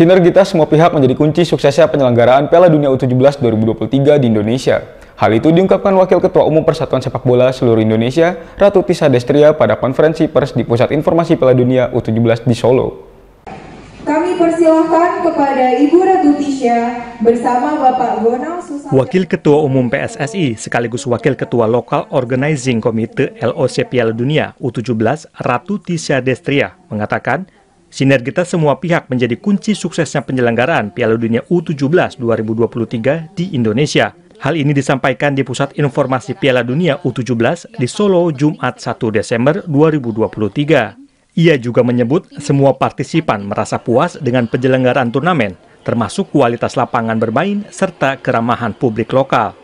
Sinergitas semua pihak menjadi kunci suksesnya penyelenggaraan Piala Dunia U17 2023 di Indonesia. Hal itu diungkapkan Wakil Ketua Umum Persatuan Sepak Bola Seluruh Indonesia, Ratu Tisa Destria pada konferensi pers di Pusat Informasi Piala Dunia U17 di Solo. Kami persilahkan kepada Ibu Ratu Tisha bersama Bapak Gonal Susana. Wakil Ketua Umum PSSI sekaligus Wakil Ketua Lokal Organizing Komite LOC Piala Dunia U17, Ratu Tisha Destria, mengatakan Sinergitas semua pihak menjadi kunci suksesnya penyelenggaraan Piala Dunia U17 2023 di Indonesia. Hal ini disampaikan di Pusat Informasi Piala Dunia U17 di Solo Jumat 1 Desember 2023. Ia juga menyebut semua partisipan merasa puas dengan penyelenggaraan turnamen, termasuk kualitas lapangan bermain serta keramahan publik lokal.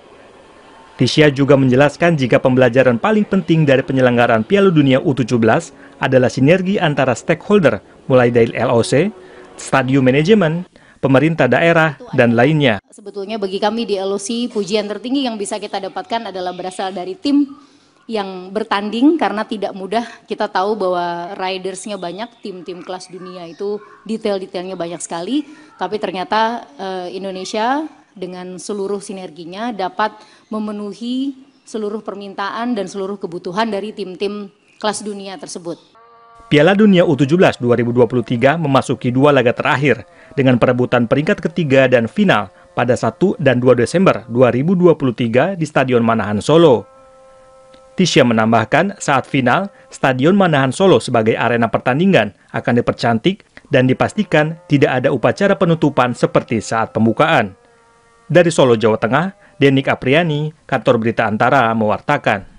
Tisha juga menjelaskan jika pembelajaran paling penting dari penyelenggaraan Piala Dunia U17 adalah sinergi antara stakeholder, mulai dari LOC, stadium manajemen, pemerintah daerah, dan lainnya. Sebetulnya bagi kami di LOC, pujian tertinggi yang bisa kita dapatkan adalah berasal dari tim yang bertanding karena tidak mudah. Kita tahu bahwa ridersnya banyak, tim-tim kelas dunia itu detail-detailnya banyak sekali. Tapi ternyata uh, Indonesia dengan seluruh sinerginya dapat memenuhi seluruh permintaan dan seluruh kebutuhan dari tim-tim kelas dunia tersebut. Piala Dunia U17 2023 memasuki dua laga terakhir dengan perebutan peringkat ketiga dan final pada 1 dan 2 Desember 2023 di Stadion Manahan Solo. Tisha menambahkan saat final, Stadion Manahan Solo sebagai arena pertandingan akan dipercantik dan dipastikan tidak ada upacara penutupan seperti saat pembukaan. Dari Solo, Jawa Tengah, Denik Apriani, Kantor Berita Antara, mewartakan.